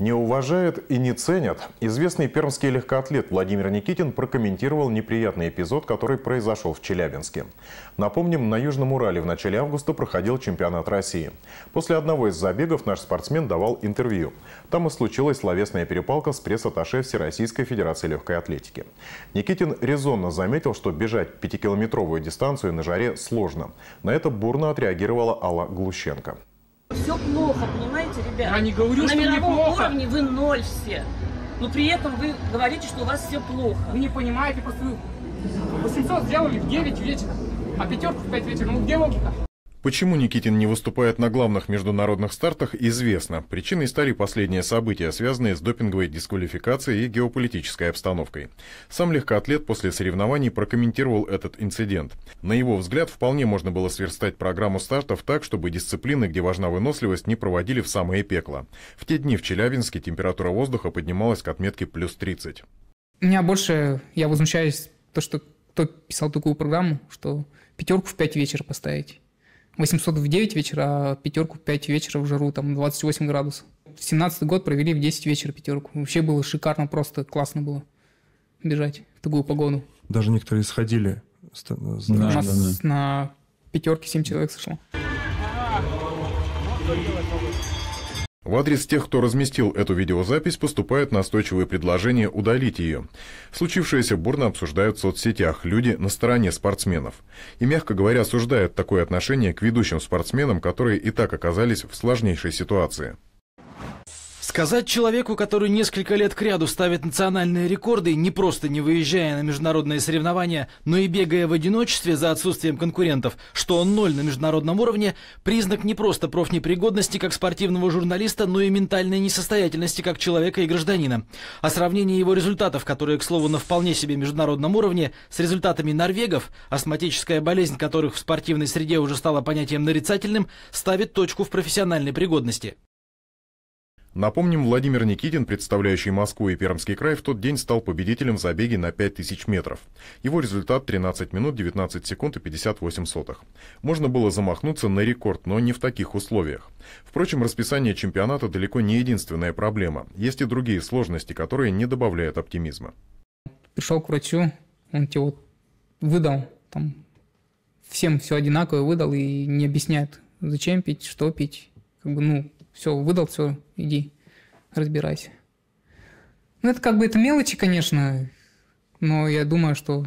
Не уважают и не ценят. Известный пермский легкоатлет Владимир Никитин прокомментировал неприятный эпизод, который произошел в Челябинске. Напомним, на Южном Урале в начале августа проходил чемпионат России. После одного из забегов наш спортсмен давал интервью. Там и случилась словесная перепалка с пресс-атташе Всероссийской Федерации Легкой Атлетики. Никитин резонно заметил, что бежать пятикилометровую дистанцию на жаре сложно. На это бурно отреагировала Алла Глущенко все плохо, понимаете, ребята? Я не говорю, На что мировом неплохо. уровне вы ноль все. Но при этом вы говорите, что у вас все плохо. Вы не понимаете, просто вы 800 сделали в 9 вечера, а пятерку в 5 вечера. Ну где логика? Почему Никитин не выступает на главных международных стартах, известно. Причиной стали последние события, связанные с допинговой дисквалификацией и геополитической обстановкой. Сам легкоатлет после соревнований прокомментировал этот инцидент. На его взгляд, вполне можно было сверстать программу стартов так, чтобы дисциплины, где важна выносливость, не проводили в самое пекло. В те дни в Челябинске температура воздуха поднималась к отметке плюс 30. Меня больше, я возмущаюсь, то, что кто писал такую программу, что пятерку в пять вечера поставить. 800 в 9 вечера, а пятерку в 5 вечера в жару, там 28 градусов. В 17 год провели в 10 вечера пятерку. Вообще было шикарно, просто классно было бежать в такую погоду. Даже некоторые сходили. Да, У нас да, да. на пятерке 7 человек сошло. В адрес тех, кто разместил эту видеозапись, поступают настойчивые предложения удалить ее. Случившееся бурно обсуждают в соцсетях люди на стороне спортсменов. И, мягко говоря, осуждают такое отношение к ведущим спортсменам, которые и так оказались в сложнейшей ситуации. Сказать человеку, который несколько лет кряду ставит национальные рекорды, не просто не выезжая на международные соревнования, но и бегая в одиночестве за отсутствием конкурентов, что он ноль на международном уровне, признак не просто профнепригодности как спортивного журналиста, но и ментальной несостоятельности как человека и гражданина. А сравнение его результатов, которые, к слову, на вполне себе международном уровне, с результатами норвегов, астматическая болезнь которых в спортивной среде уже стала понятием нарицательным, ставит точку в профессиональной пригодности. Напомним, Владимир Никитин, представляющий Москву и Пермский край, в тот день стал победителем в забеге на 5000 метров. Его результат 13 минут 19 секунд и 58 сотых. Можно было замахнуться на рекорд, но не в таких условиях. Впрочем, расписание чемпионата далеко не единственная проблема. Есть и другие сложности, которые не добавляют оптимизма. Пришел к врачу, он тебе вот выдал, там, всем все одинаково выдал и не объясняет, зачем пить, что пить. Как бы, ну, все, выдал, все, иди, разбирайся. Ну, это как бы это мелочи, конечно, но я думаю, что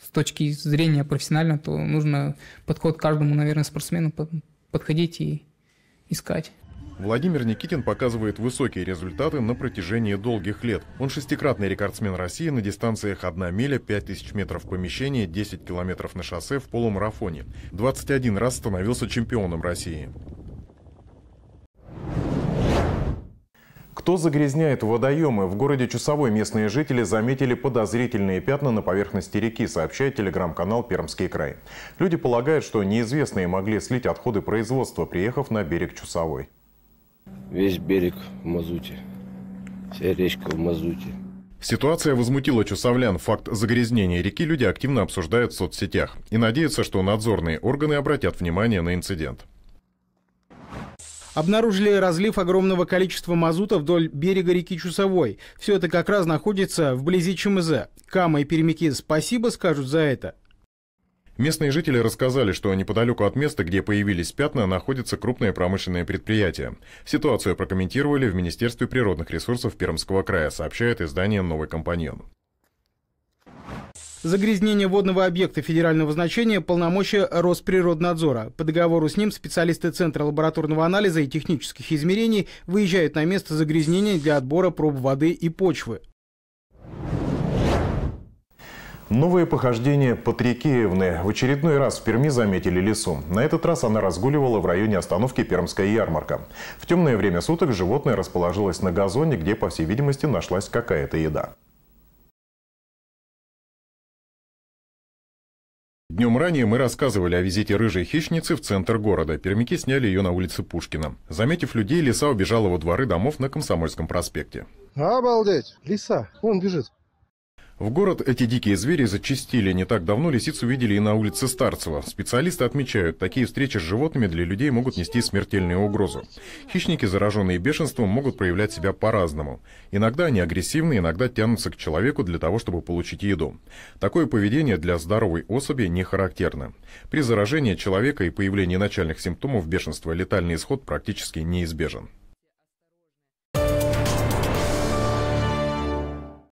с точки зрения профессионально, то нужно подход к каждому, наверное, спортсмену подходить и искать. Владимир Никитин показывает высокие результаты на протяжении долгих лет. Он шестикратный рекордсмен России на дистанциях 1 миля, 5000 метров в помещении, 10 километров на шоссе в полумарафоне. 21 раз становился чемпионом России. Кто загрязняет водоемы? В городе Чусовой местные жители заметили подозрительные пятна на поверхности реки, сообщает телеграм-канал «Пермский край». Люди полагают, что неизвестные могли слить отходы производства, приехав на берег Чусовой. Весь берег в мазуте. Вся речка в мазуте. Ситуация возмутила чусовлян. Факт загрязнения реки люди активно обсуждают в соцсетях и надеются, что надзорные органы обратят внимание на инцидент обнаружили разлив огромного количества мазута вдоль берега реки Чусовой. Все это как раз находится вблизи ЧМЗ. Кама и Пермяки спасибо скажут за это. Местные жители рассказали, что неподалеку от места, где появились пятна, находится крупное промышленное предприятие. Ситуацию прокомментировали в Министерстве природных ресурсов Пермского края, сообщает издание «Новый компаньон». Загрязнение водного объекта федерального значения – полномочия Росприроднадзора. По договору с ним специалисты Центра лабораторного анализа и технических измерений выезжают на место загрязнения для отбора проб воды и почвы. Новые похождения Патрикеевны. В очередной раз в Перми заметили лису. На этот раз она разгуливала в районе остановки Пермская ярмарка. В темное время суток животное расположилось на газоне, где, по всей видимости, нашлась какая-то еда. Днем ранее мы рассказывали о визите рыжей хищницы в центр города. Пермяки сняли ее на улице Пушкина. Заметив людей, лиса убежала во дворы домов на Комсомольском проспекте. Обалдеть! Лиса! Он бежит. В город эти дикие звери зачистили Не так давно лисицу видели и на улице Старцева. Специалисты отмечают, такие встречи с животными для людей могут нести смертельную угрозу. Хищники, зараженные бешенством, могут проявлять себя по-разному. Иногда они агрессивны, иногда тянутся к человеку для того, чтобы получить еду. Такое поведение для здоровой особи не характерно. При заражении человека и появлении начальных симптомов бешенства летальный исход практически неизбежен.